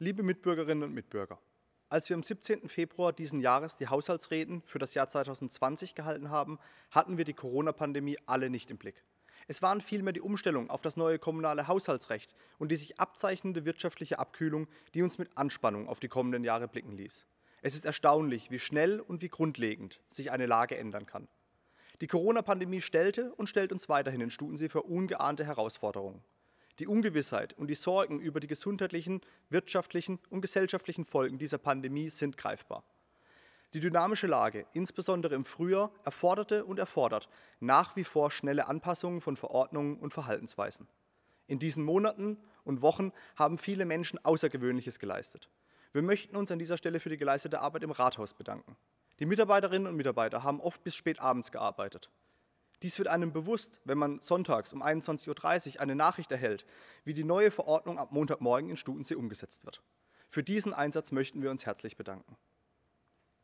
Liebe Mitbürgerinnen und Mitbürger, als wir am 17. Februar diesen Jahres die Haushaltsreden für das Jahr 2020 gehalten haben, hatten wir die Corona-Pandemie alle nicht im Blick. Es waren vielmehr die Umstellung auf das neue kommunale Haushaltsrecht und die sich abzeichnende wirtschaftliche Abkühlung, die uns mit Anspannung auf die kommenden Jahre blicken ließ. Es ist erstaunlich, wie schnell und wie grundlegend sich eine Lage ändern kann. Die Corona-Pandemie stellte und stellt uns weiterhin in Stutensee für ungeahnte Herausforderungen. Die Ungewissheit und die Sorgen über die gesundheitlichen, wirtschaftlichen und gesellschaftlichen Folgen dieser Pandemie sind greifbar. Die dynamische Lage, insbesondere im Frühjahr, erforderte und erfordert nach wie vor schnelle Anpassungen von Verordnungen und Verhaltensweisen. In diesen Monaten und Wochen haben viele Menschen Außergewöhnliches geleistet. Wir möchten uns an dieser Stelle für die geleistete Arbeit im Rathaus bedanken. Die Mitarbeiterinnen und Mitarbeiter haben oft bis spät abends gearbeitet. Dies wird einem bewusst, wenn man sonntags um 21.30 Uhr eine Nachricht erhält, wie die neue Verordnung ab Montagmorgen in Stutensee umgesetzt wird. Für diesen Einsatz möchten wir uns herzlich bedanken.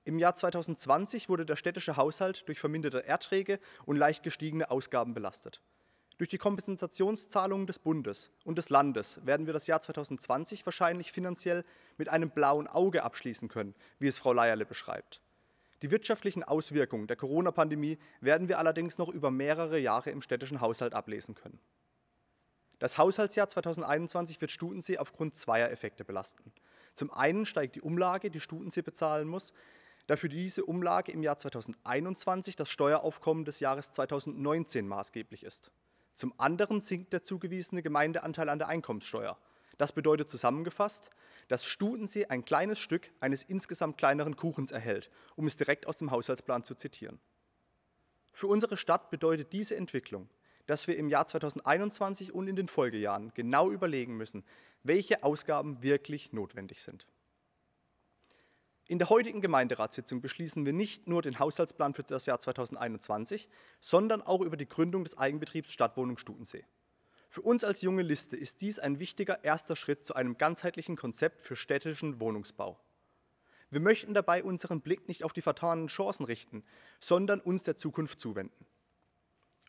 Im Jahr 2020 wurde der städtische Haushalt durch verminderte Erträge und leicht gestiegene Ausgaben belastet. Durch die Kompensationszahlungen des Bundes und des Landes werden wir das Jahr 2020 wahrscheinlich finanziell mit einem blauen Auge abschließen können, wie es Frau Leierle beschreibt. Die wirtschaftlichen Auswirkungen der Corona-Pandemie werden wir allerdings noch über mehrere Jahre im städtischen Haushalt ablesen können. Das Haushaltsjahr 2021 wird Stutensee aufgrund zweier Effekte belasten. Zum einen steigt die Umlage, die Stutensee bezahlen muss, da für diese Umlage im Jahr 2021 das Steueraufkommen des Jahres 2019 maßgeblich ist. Zum anderen sinkt der zugewiesene Gemeindeanteil an der Einkommenssteuer – das bedeutet zusammengefasst, dass Studensee ein kleines Stück eines insgesamt kleineren Kuchens erhält, um es direkt aus dem Haushaltsplan zu zitieren. Für unsere Stadt bedeutet diese Entwicklung, dass wir im Jahr 2021 und in den Folgejahren genau überlegen müssen, welche Ausgaben wirklich notwendig sind. In der heutigen Gemeinderatssitzung beschließen wir nicht nur den Haushaltsplan für das Jahr 2021, sondern auch über die Gründung des Eigenbetriebs Stadtwohnung Stutensee. Für uns als junge Liste ist dies ein wichtiger erster Schritt zu einem ganzheitlichen Konzept für städtischen Wohnungsbau. Wir möchten dabei unseren Blick nicht auf die vertanen Chancen richten, sondern uns der Zukunft zuwenden.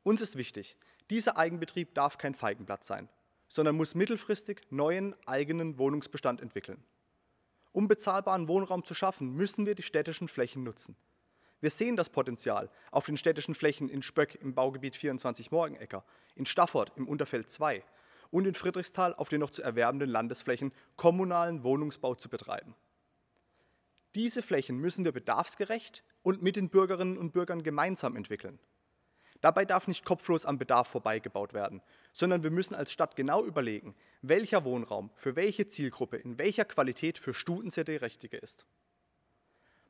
Uns ist wichtig, dieser Eigenbetrieb darf kein Feigenblatt sein, sondern muss mittelfristig neuen eigenen Wohnungsbestand entwickeln. Um bezahlbaren Wohnraum zu schaffen, müssen wir die städtischen Flächen nutzen. Wir sehen das Potenzial auf den städtischen Flächen in Spöck im Baugebiet 24 Morgenecker, in Stafford im Unterfeld 2 und in Friedrichsthal auf den noch zu erwerbenden Landesflächen kommunalen Wohnungsbau zu betreiben. Diese Flächen müssen wir bedarfsgerecht und mit den Bürgerinnen und Bürgern gemeinsam entwickeln. Dabei darf nicht kopflos am Bedarf vorbeigebaut werden, sondern wir müssen als Stadt genau überlegen, welcher Wohnraum für welche Zielgruppe in welcher Qualität für richtige ist.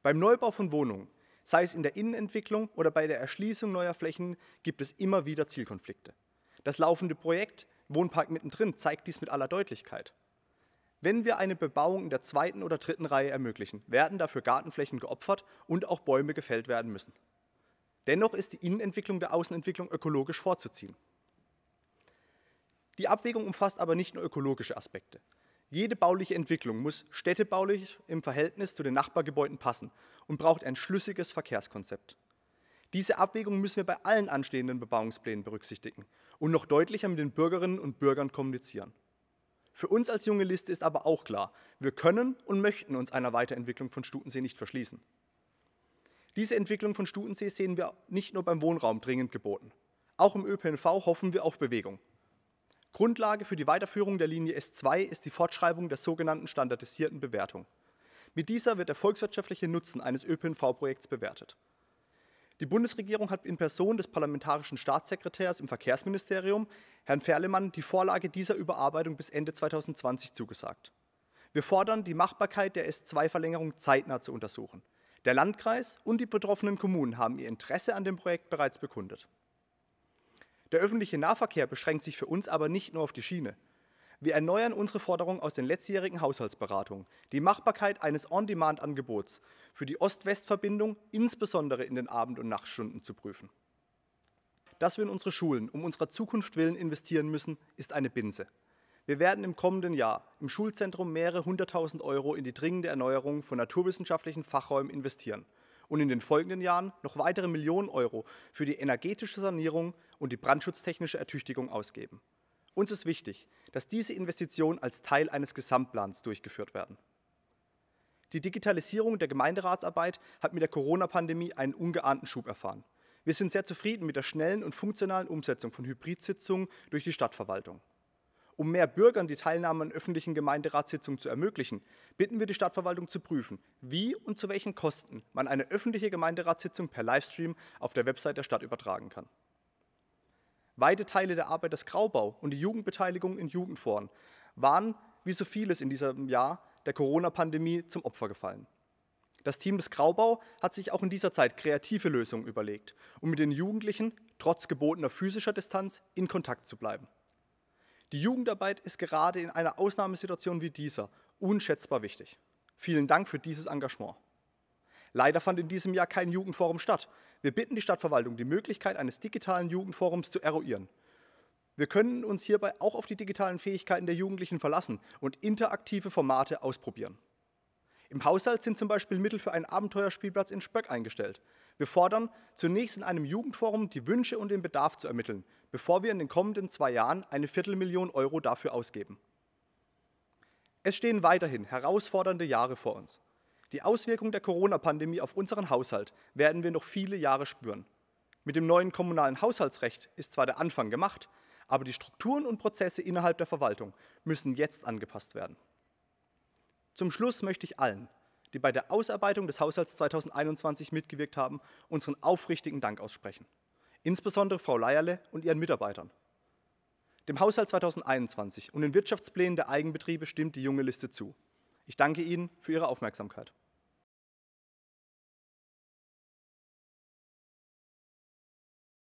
Beim Neubau von Wohnungen Sei es in der Innenentwicklung oder bei der Erschließung neuer Flächen gibt es immer wieder Zielkonflikte. Das laufende Projekt Wohnpark mittendrin zeigt dies mit aller Deutlichkeit. Wenn wir eine Bebauung in der zweiten oder dritten Reihe ermöglichen, werden dafür Gartenflächen geopfert und auch Bäume gefällt werden müssen. Dennoch ist die Innenentwicklung der Außenentwicklung ökologisch vorzuziehen. Die Abwägung umfasst aber nicht nur ökologische Aspekte. Jede bauliche Entwicklung muss städtebaulich im Verhältnis zu den Nachbargebäuden passen und braucht ein schlüssiges Verkehrskonzept. Diese Abwägung müssen wir bei allen anstehenden Bebauungsplänen berücksichtigen und noch deutlicher mit den Bürgerinnen und Bürgern kommunizieren. Für uns als junge Liste ist aber auch klar, wir können und möchten uns einer Weiterentwicklung von Stutensee nicht verschließen. Diese Entwicklung von Stutensee sehen wir nicht nur beim Wohnraum dringend geboten. Auch im ÖPNV hoffen wir auf Bewegung. Grundlage für die Weiterführung der Linie S2 ist die Fortschreibung der sogenannten standardisierten Bewertung. Mit dieser wird der volkswirtschaftliche Nutzen eines ÖPNV-Projekts bewertet. Die Bundesregierung hat in Person des parlamentarischen Staatssekretärs im Verkehrsministerium, Herrn Ferlemann, die Vorlage dieser Überarbeitung bis Ende 2020 zugesagt. Wir fordern, die Machbarkeit der S2-Verlängerung zeitnah zu untersuchen. Der Landkreis und die betroffenen Kommunen haben ihr Interesse an dem Projekt bereits bekundet. Der öffentliche Nahverkehr beschränkt sich für uns aber nicht nur auf die Schiene. Wir erneuern unsere Forderung aus den letztjährigen Haushaltsberatungen, die Machbarkeit eines On-Demand-Angebots für die Ost-West-Verbindung insbesondere in den Abend- und Nachtstunden zu prüfen. Dass wir in unsere Schulen um unserer Zukunft willen investieren müssen, ist eine Binse. Wir werden im kommenden Jahr im Schulzentrum mehrere hunderttausend Euro in die dringende Erneuerung von naturwissenschaftlichen Fachräumen investieren – und in den folgenden Jahren noch weitere Millionen Euro für die energetische Sanierung und die brandschutztechnische Ertüchtigung ausgeben. Uns ist wichtig, dass diese Investitionen als Teil eines Gesamtplans durchgeführt werden. Die Digitalisierung der Gemeinderatsarbeit hat mit der Corona-Pandemie einen ungeahnten Schub erfahren. Wir sind sehr zufrieden mit der schnellen und funktionalen Umsetzung von Hybridsitzungen durch die Stadtverwaltung. Um mehr Bürgern die Teilnahme an öffentlichen Gemeinderatssitzungen zu ermöglichen, bitten wir die Stadtverwaltung zu prüfen, wie und zu welchen Kosten man eine öffentliche Gemeinderatssitzung per Livestream auf der Website der Stadt übertragen kann. Weite Teile der Arbeit des Graubau und die Jugendbeteiligung in Jugendforen waren, wie so vieles in diesem Jahr, der Corona-Pandemie zum Opfer gefallen. Das Team des Graubau hat sich auch in dieser Zeit kreative Lösungen überlegt, um mit den Jugendlichen trotz gebotener physischer Distanz in Kontakt zu bleiben. Die Jugendarbeit ist gerade in einer Ausnahmesituation wie dieser unschätzbar wichtig. Vielen Dank für dieses Engagement. Leider fand in diesem Jahr kein Jugendforum statt. Wir bitten die Stadtverwaltung, die Möglichkeit eines digitalen Jugendforums zu eruieren. Wir können uns hierbei auch auf die digitalen Fähigkeiten der Jugendlichen verlassen und interaktive Formate ausprobieren. Im Haushalt sind zum Beispiel Mittel für einen Abenteuerspielplatz in Spöck eingestellt. Wir fordern, zunächst in einem Jugendforum die Wünsche und den Bedarf zu ermitteln, bevor wir in den kommenden zwei Jahren eine Viertelmillion Euro dafür ausgeben. Es stehen weiterhin herausfordernde Jahre vor uns. Die Auswirkungen der Corona-Pandemie auf unseren Haushalt werden wir noch viele Jahre spüren. Mit dem neuen kommunalen Haushaltsrecht ist zwar der Anfang gemacht, aber die Strukturen und Prozesse innerhalb der Verwaltung müssen jetzt angepasst werden. Zum Schluss möchte ich allen, die bei der Ausarbeitung des Haushalts 2021 mitgewirkt haben, unseren aufrichtigen Dank aussprechen. Insbesondere Frau Leierle und ihren Mitarbeitern. Dem Haushalt 2021 und den Wirtschaftsplänen der Eigenbetriebe stimmt die junge Liste zu. Ich danke Ihnen für Ihre Aufmerksamkeit.